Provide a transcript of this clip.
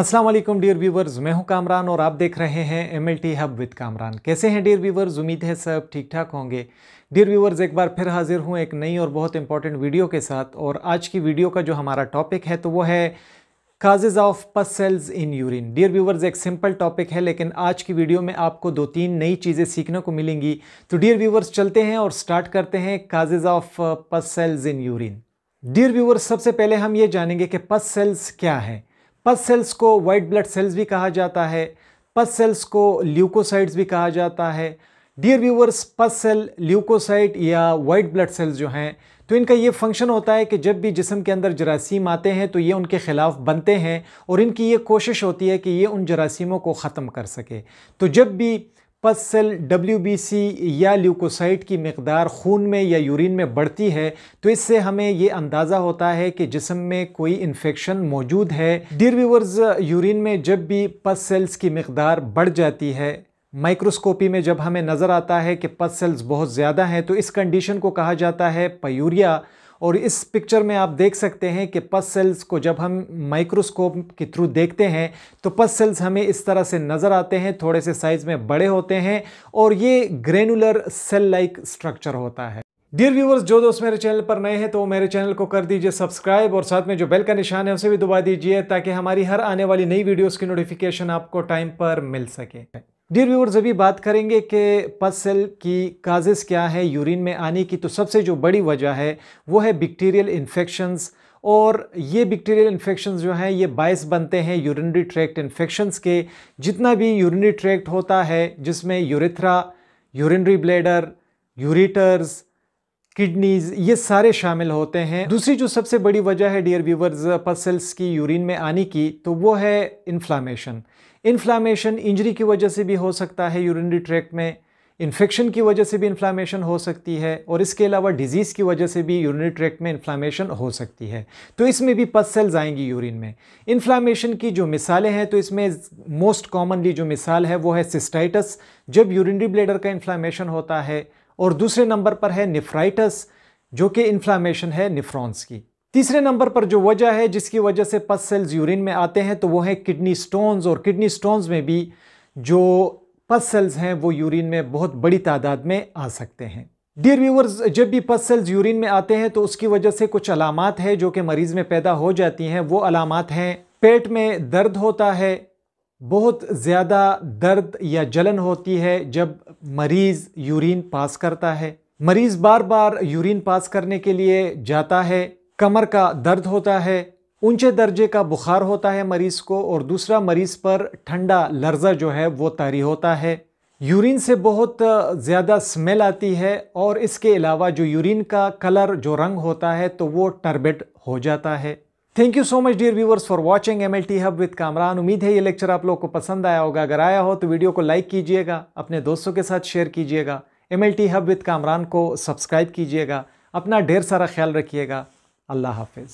अस्सलाम वालेकुम dear viewers मैं हूं कामरान और आप देख रहे हैं M L T hub with Kamran कैसे हैं डियर व्यूवर्स उम्मीद है सब ठीक ठाक होंगे डियर व्यूवर्स एक बार फिर हाजिर हूं एक नई और बहुत इंपॉर्टेंट वीडियो के साथ और आज की वीडियो का जो हमारा टॉपिक है तो वो है causes of pus cells in urine dear viewers एक सिंपल टॉपिक है लेकिन आज की वीडियो में आपको दो तीन नई चीज़ें सीखने को मिलेंगी तो डियर व्यूवर्स चलते हैं और स्टार्ट करते हैं causes of pus cells in urine dear viewers सबसे पहले हम ये जानेंगे कि पस सेल्स क्या है पस सेल्स को वाइट ब्लड सेल्स भी कहा जाता है पस सेल्स को ल्यूकोसाइट्स भी कहा जाता है dear viewers pus cell leukocyte या वाइट ब्लड सेल्स जो हैं तो इनका ये फंक्शन होता है कि जब भी जिसम के अंदर जरासीम आते हैं तो ये उनके ख़िलाफ़ बनते हैं और इनकी ये कोशिश होती है कि ये उन जरासीमों को ख़त्म कर सके तो जब भी पस सेल डब्ल्यू या ल्यूकोसाइट की मकदार खून में या यूरिन में बढ़ती है तो इससे हमें ये अंदाज़ा होता है कि जिसम में कोई इन्फेक्शन मौजूद है डियर व्यूवर्स यूरिन में जब भी पस सेल्स की मकदार बढ़ जाती है माइक्रोस्कोपी में जब हमें नज़र आता है कि पस सेल्स बहुत ज़्यादा हैं तो इस कंडीशन को कहा जाता है पयूरिया और इस पिक्चर में आप देख सकते हैं कि पस सेल्स को जब हम माइक्रोस्कोप के थ्रू देखते हैं तो पस सेल्स हमें इस तरह से नज़र आते हैं थोड़े से साइज़ में बड़े होते हैं और ये ग्रेनुलर सेल लाइक स्ट्रक्चर होता है डियर व्यूवर्स जो दोस्त मेरे चैनल पर नए हैं तो मेरे चैनल को कर दीजिए सब्सक्राइब और साथ में जो बेल का निशान है उसे भी दबा दीजिए ताकि हमारी हर आने वाली नई वीडियोस की नोटिफिकेशन आपको टाइम पर मिल सके डियर व्यूवर्स अभी बात करेंगे कि पसल की काजेस क्या है यूरिन में आने की तो सबसे जो बड़ी वजह है वो है बैक्टीरियल इन्फेक्शंस और ये बैक्टीरियल इन्फेक्शंस जो हैं ये बायस बनते हैं यूरिनरी ट्रैक्ट इन्फेक्शंस के जितना भी यूरिनरी ट्रैक्ट होता है जिसमें urethra urinary bladder ureters kidneys ये सारे शामिल होते हैं दूसरी जो सबसे बड़ी वजह है डियर व्यूवर्स पसल्स की यूरिन में आने की तो वो है इन्फ्लामेशन इन्फ्लामेशन इंजरी की वजह से भी हो सकता है यूरिनरी ट्रैक में इन्फेक्शन की वजह से भी इन्फ्लामेशन हो सकती है और इसके अलावा डिजीज़ की वजह से भी यूरिनरी ट्रैक में इन्फ्लामेशन हो सकती है तो इसमें भी पस सेल्स आएंगी यूरिन में इन्फ्लामेशन की जो मिसालें हैं तो इसमें मोस्ट कॉमनली जो मिसाल है वो है सिस्टाइटस जब यूरिनरी ब्लेडर का इन्फ्लामेशन होता है और दूसरे नंबर पर है निफ्राइटस जो कि इन्फ्लामेशन है निफ्रॉन्स की तीसरे नंबर पर जो वजह है जिसकी वजह से पस सेल्स यूरिन में आते हैं तो वो है किडनी स्टोन्स और किडनी स्टोन्स में भी जो पस सेल्स हैं वो यूरिन में बहुत बड़ी तादाद में आ सकते हैं डियर व्यूवर्स जब भी पस सेल्स यूरिन में आते हैं तो उसकी वजह से कुछ अलामत है जो कि मरीज़ में पैदा हो जाती हैं वो अलामत हैं पेट में दर्द होता है बहुत ज़्यादा दर्द या जलन होती है जब मरीज़ यूरिन पास करता है मरीज़ बार बार यूरिन पास करने के लिए जाता है कमर का दर्द होता है ऊंचे दर्जे का बुखार होता है मरीज़ को और दूसरा मरीज़ पर ठंडा लर्जा जो है वो तारी होता है यूरिन से बहुत ज़्यादा स्मेल आती है और इसके अलावा जो यूरिन का कलर जो रंग होता है तो वो टर्बेट हो जाता है thank you so much dear viewers for watching M L T hub with Kamran उम्मीद है ये लेक्चर आप लोग को पसंद आया होगा अगर आया हो तो वीडियो को लाइक कीजिएगा अपने दोस्तों के साथ शेयर कीजिएगा M L T hub with Kamran को सब्सक्राइब कीजिएगा अपना ढेर सारा ख्याल रखिएगा আল্লাহ হাফেজ